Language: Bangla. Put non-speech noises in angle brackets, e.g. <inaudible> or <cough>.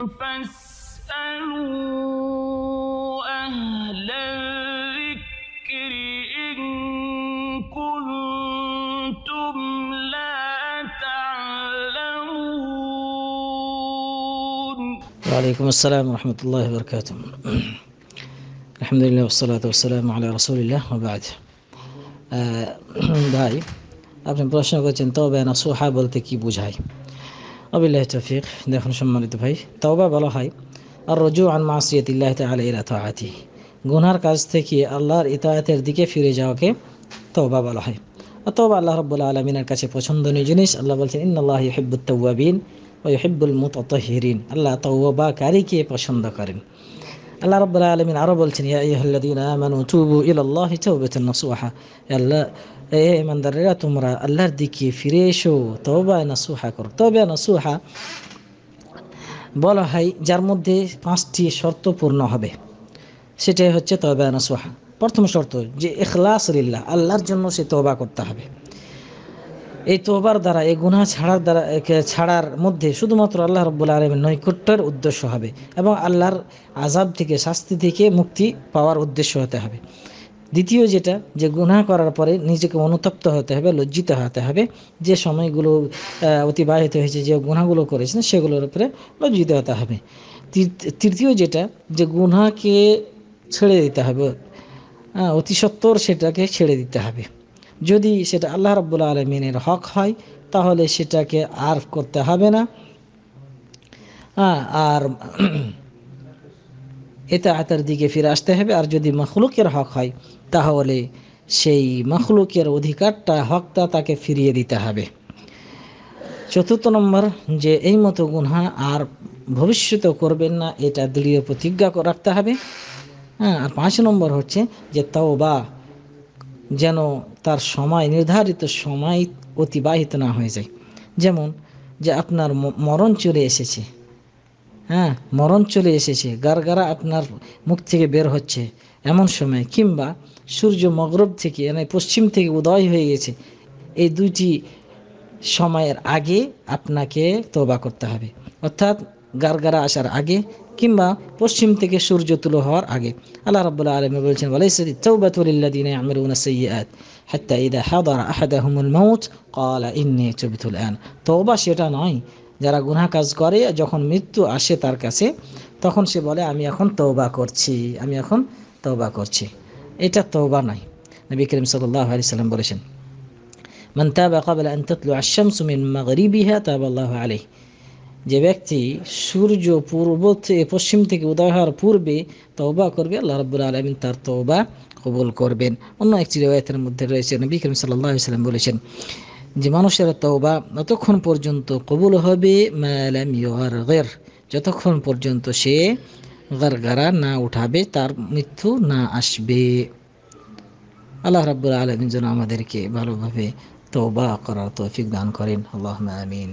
فاسألوا أهل الذكر إن كنتم لا تعلمون وعليكم السلام ورحمة الله وبركاته الحمد لله والصلاة والسلام على رسول الله وبعد ভাই آه، <clears throat> أبن প্রশ্ন قلت তবে بين বলতে কি বোঝায় আবিল্লাহ তফিক দেখুন সম্মানিত ভাই তওবা বলা হয় আর রজু আন মাসিয়াতিল্লাহ তাল ইরাতি গুনার কাজ থেকে আল্লাহর ইতায়াতের দিকে ফিরে যাওয়াকে তওবা বলা হয় আর তওবা আল্লাহ রব্বুল্লা আলমিনের কাছে পছন্দনীয় জিনিস আল্লাহ বলছেন ইন্নআল্লাহ হিব্বুত তৌয়াবিন ও তত মুতহিরিন আল্লাহ তৌবাকারীকে পছন্দ করেন আল্লাহ রব্বুল্লা আলমিন আরও বলছেন ইয়া ইহল্লাদিন আমানু তুবু ইলাল্লাহি তাওবাতান নাসুহা আল্লাহ এ ইমানদারেরা তোমরা আল্লাহর দিকে ফিরে এসো তবা নাসুহা করো তবে নাসুহা বলা হয় যার মধ্যে পাঁচটি শর্ত পূর্ণ হবে সেটাই হচ্ছে তবা নাসুহা প্রথম শর্ত যে এখলাস লিল্লাহ আল্লাহর জন্য সে তবা করতে হবে এই তোবার দ্বারা এই গুনা ছাড়ার দ্বারা ছাড়ার মধ্যে শুধুমাত্র আল্লাহ রব্বুল আলমের নৈকট্যের উদ্দেশ্য হবে এবং আল্লাহর আজাব থেকে শাস্তি থেকে মুক্তি পাওয়ার উদ্দেশ্য হতে হবে দ্বিতীয় যেটা যে গুণা করার পরে নিজেকে অনুতপ্ত হতে হবে লজ্জিত হতে হবে যে সময়গুলো অতিবাহিত হয়েছে যে গুণাগুলো করেছেন সেগুলোর উপরে লজ্জিত হতে হবে তৃতীয় যেটা যে গুণাকে ছেড়ে দিতে হবে অতি সত্তর সেটাকে ছেড়ে দিতে হবে যদি সেটা আল্লাহ রব্বুল আলমিনের হক হয় তাহলে সেটাকে আর করতে হবে না আর এটা আতার দিকে ফিরে আসতে হবে আর যদি মখলুকের হক হয় তাহলে সেই মখলুকের অধিকারটা হকটা তাকে ফিরিয়ে দিতে হবে চতুর্থ নম্বর যে এই মতো গুনহা আর ভবিষ্যতে করবেন না এটা দৃঢ় প্রতিজ্ঞা রাখতে হবে হ্যাঁ আর পাঁচ নম্বর হচ্ছে যে তাও বা যেন তার সময় নির্ধারিত সময় অতিবাহিত না হয়ে যায় যেমন যে আপনার মরণ চলে এসেছে হ্যাঁ মরণ চলে এসেছে গারগারা আপনার মুখ থেকে বের হচ্ছে এমন সময় কিংবা সূর্য মগরব থেকে মানে পশ্চিম থেকে উদয় হয়ে গেছে এই দুইটি সময়ের আগে আপনাকে তবা করতে হবে অর্থাৎ গারগারা আসার আগে কিংবা পশ্চিম থেকে সূর্য তুলো হওয়ার আগে আল্লাহ রাবুল্লাহ আলম বলছেন বলাইসাদি তৌবাতুলিল্লাদিন আমরুন সৈয়াদ হাত্তা ইদা হাদার আহাদাহুমুল মাউত ক্বালা ইন্নী তুবতুল আন তওবা সেটা নয় যারা গুনা কাজ করে যখন মৃত্যু আসে তার কাছে তখন সে বলে আমি এখন তৌবা করছি আমি এখন তৌবা করছি এটা তৌবা নাই নবী করিম সাল্লাহ আলি সাল্লাম বলেছেন মান তাবা কাবল আন তাতলু আশ-শামস মিন মাগরিবিহা তাবাল্লাহু যে ব্যক্তি সূর্য পূর্ব থেকে পশ্চিম থেকে উদয় হওয়ার পূর্বে তৌবা করবে আল্লাহ রব্বুল আলমিন তার তৌবা কবুল করবেন অন্য একটি রেওয়ায়তের মধ্যে রয়েছে নবী করিম সাল্লাল্লাহু সাল্লাম বলেছেন যে মানুষের তওবা ততক্ষণ পর্যন্ত কবুল হবে মালাম ইয়র যতক্ষণ পর্যন্ত সে গারগারা না উঠাবে তার মৃত্যু না আসবে আল্লাহ রাবুল আলমিন যেন আমাদেরকে ভালোভাবে তওবা করার তৌফিক দান করেন আল্লাহ আমিন